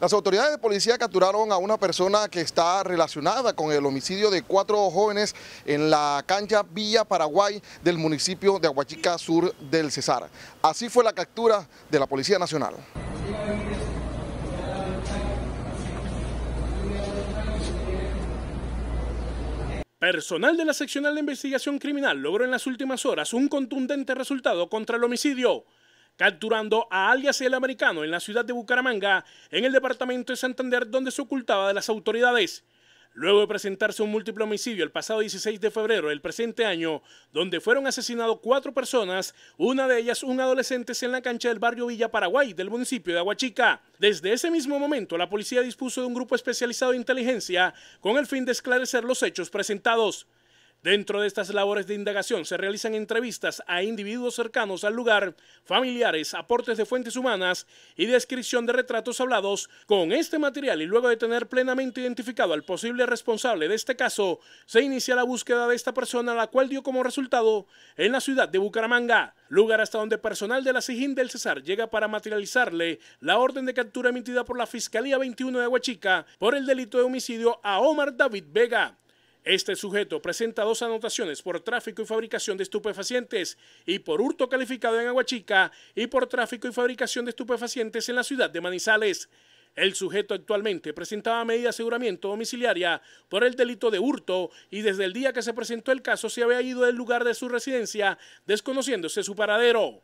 Las autoridades de policía capturaron a una persona que está relacionada con el homicidio de cuatro jóvenes en la cancha Villa Paraguay del municipio de Aguachica Sur del Cesar. Así fue la captura de la Policía Nacional. Personal de la seccional de investigación criminal logró en las últimas horas un contundente resultado contra el homicidio capturando a alias el americano en la ciudad de Bucaramanga, en el departamento de Santander, donde se ocultaba de las autoridades. Luego de presentarse un múltiple homicidio el pasado 16 de febrero del presente año, donde fueron asesinados cuatro personas, una de ellas un adolescente en la cancha del barrio Villa Paraguay del municipio de Aguachica. Desde ese mismo momento, la policía dispuso de un grupo especializado de inteligencia con el fin de esclarecer los hechos presentados. Dentro de estas labores de indagación se realizan entrevistas a individuos cercanos al lugar, familiares, aportes de fuentes humanas y descripción de retratos hablados. Con este material y luego de tener plenamente identificado al posible responsable de este caso, se inicia la búsqueda de esta persona, la cual dio como resultado en la ciudad de Bucaramanga, lugar hasta donde personal de la Sijín del Cesar llega para materializarle la orden de captura emitida por la Fiscalía 21 de Huachica por el delito de homicidio a Omar David Vega este sujeto presenta dos anotaciones por tráfico y fabricación de estupefacientes y por hurto calificado en Aguachica y por tráfico y fabricación de estupefacientes en la ciudad de Manizales. El sujeto actualmente presentaba medida de aseguramiento domiciliaria por el delito de hurto y desde el día que se presentó el caso se había ido del lugar de su residencia, desconociéndose su paradero.